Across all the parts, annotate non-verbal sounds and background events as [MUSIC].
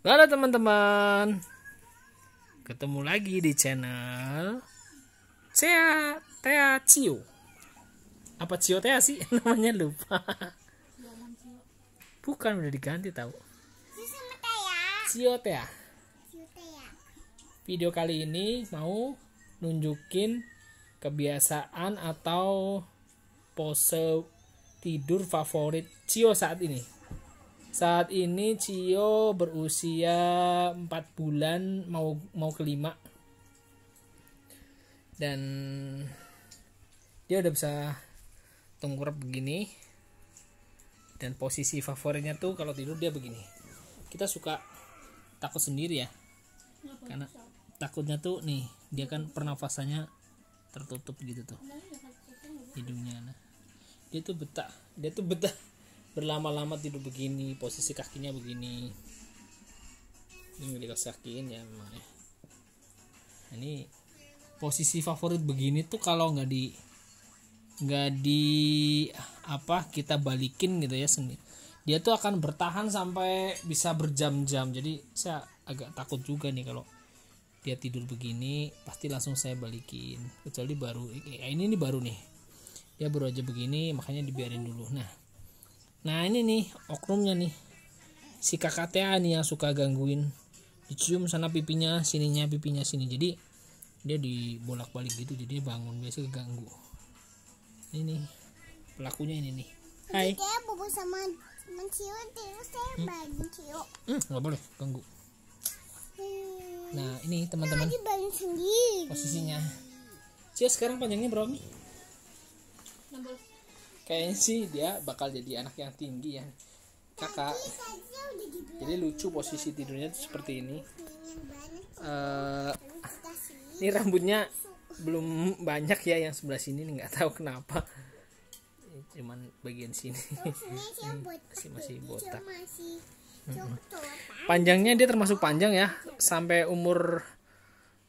Halo teman-teman Ketemu lagi di channel Cia Tea Cio Apa Cio Tea sih? [LAUGHS] Namanya lupa Bukan udah diganti tau. Cio Tea Video kali ini mau nunjukin kebiasaan atau pose tidur favorit Cio saat ini saat ini Cio berusia 4 bulan mau mau kelima dan dia udah bisa tengkurap begini dan posisi favoritnya tuh kalau tidur dia begini kita suka takut sendiri ya karena takutnya tuh nih dia kan pernafasannya tertutup gitu tuh hidungnya nah dia tuh betah dia tuh betah berlama-lama tidur begini posisi kakinya begini ini kakiin ya emang ya ini posisi favorit begini tuh kalau nggak di nggak di apa kita balikin gitu ya sendiri dia tuh akan bertahan sampai bisa berjam-jam jadi saya agak takut juga nih kalau dia tidur begini pasti langsung saya balikin kecuali baru eh, ini ini baru nih dia baru aja begini makanya dibiarin dulu nah nah ini nih oknumnya nih si KKTA nih yang suka gangguin dicium sana pipinya sininya pipinya sini jadi dia dibolak balik gitu jadi dia bangun biasa ganggu ini nih pelakunya ini nih hai dia bobo sama mencium saya hmm? bangun hmm, nggak boleh ganggu hmm. nah ini teman-teman posisinya Cia sekarang panjangnya berapa nih kayaknya sih dia bakal jadi anak yang tinggi ya kakak jadi lucu posisi tidurnya seperti ini uh, ini rambutnya belum banyak ya yang sebelah sini nih nggak tahu kenapa cuman bagian sini [LAUGHS] masih masih botak hmm, hmm. panjangnya dia termasuk panjang ya sampai umur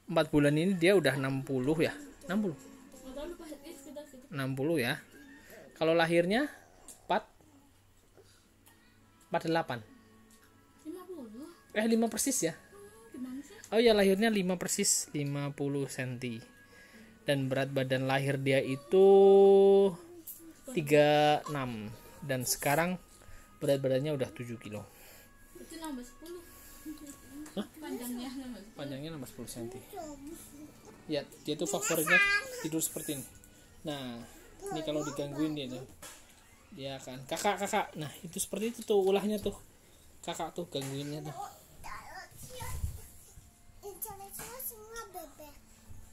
4 bulan ini dia udah 60 ya 60 60 iya, ya kalau lahirnya 4 48. 50. Eh 5 persis ya. Oh ya lahirnya 5 persis 50 cm Dan berat badan lahir dia itu 36 Dan sekarang berat badannya udah 7 kilo Panjangnya 10 10 cm Ya dia tuh favoritnya tidur seperti ini Nah ini kalau digangguin dia tuh nah. dia akan kakak kakak nah itu seperti itu tuh ulahnya tuh kakak tuh gangguinnya tuh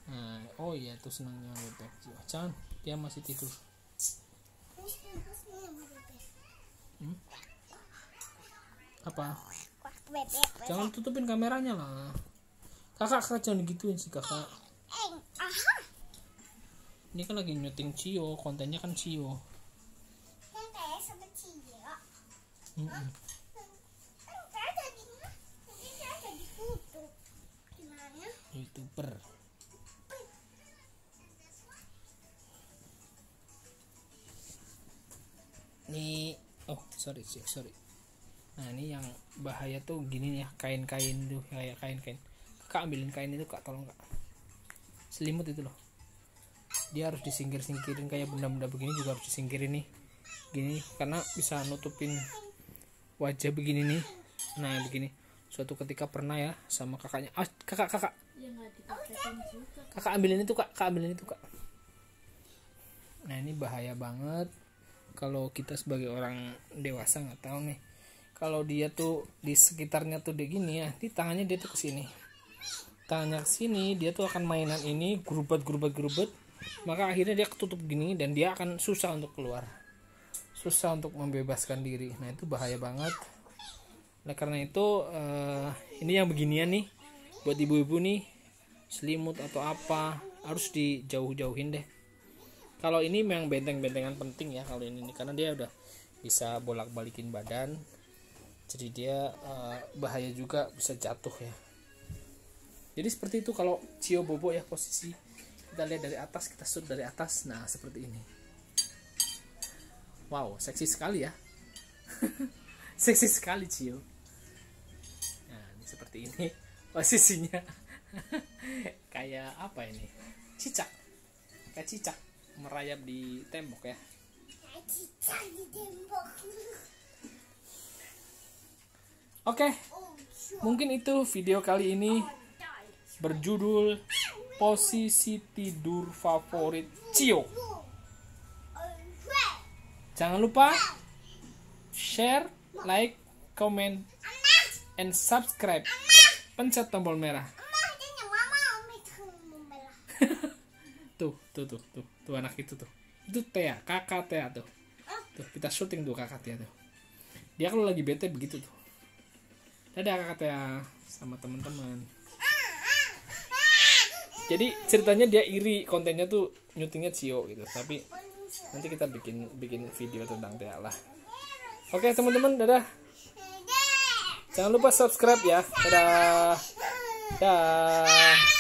nah, oh iya tuh senangnya bebek jangan dia masih tidur hmm? apa jangan tutupin kameranya lah kakak kakak jangan gituin sih kakak ini kan lagi nyuting Cio kontennya kan Cio kan kayak youtuber ini oh sorry sorry nah ini yang bahaya tuh gini ya kain-kain tuh kayak kain-kain kak ambilin kain itu kak tolong kak selimut itu loh dia harus disingkir-singkirin kayak benda-benda begini juga harus disingkirin nih gini karena bisa nutupin wajah begini nih nah begini suatu ketika pernah ya sama kakaknya ah, kakak kakak iya, kakak ambilin itu kak kak ambilin itu kak nah ini bahaya banget kalau kita sebagai orang dewasa nggak tahu nih kalau dia tuh di sekitarnya tuh dia gini ya di tangannya dia tuh kesini tangannya kesini dia tuh akan mainan ini gerubat gerubat gerubat maka akhirnya dia ketutup gini dan dia akan susah untuk keluar susah untuk membebaskan diri nah itu bahaya banget nah karena itu uh, ini yang beginian nih buat ibu-ibu nih selimut atau apa harus dijauh-jauhin deh kalau ini memang benteng-bentengan penting ya kalau ini karena dia udah bisa bolak-balikin badan jadi dia uh, bahaya juga bisa jatuh ya jadi seperti itu kalau cio bobo ya posisi kita lihat dari atas kita shoot dari atas nah seperti ini wow seksi sekali ya [LAUGHS] seksi sekali Cio nah ini seperti ini [LAUGHS] posisinya [LAUGHS] kayak apa ini cicak kayak cicak merayap di tembok ya oke okay. Oh, mungkin itu video kali ini oh, berjudul posisi tidur favorit Cio. Jangan lupa share, like, comment, and subscribe. Pencet tombol merah. [LAUGHS] tuh, tuh, tuh, tuh, tuh anak itu tuh. Itu Tia, kakak Tia tuh. Tuh, kita syuting tuh kakak Tia tuh. Dia kalau lagi bete begitu tuh. Dadah kakak Tia sama teman-teman jadi ceritanya dia iri kontennya tuh nyutingnya Cio gitu tapi nanti kita bikin bikin video tentang dia lah oke teman-teman dadah jangan lupa subscribe ya dadah dadah.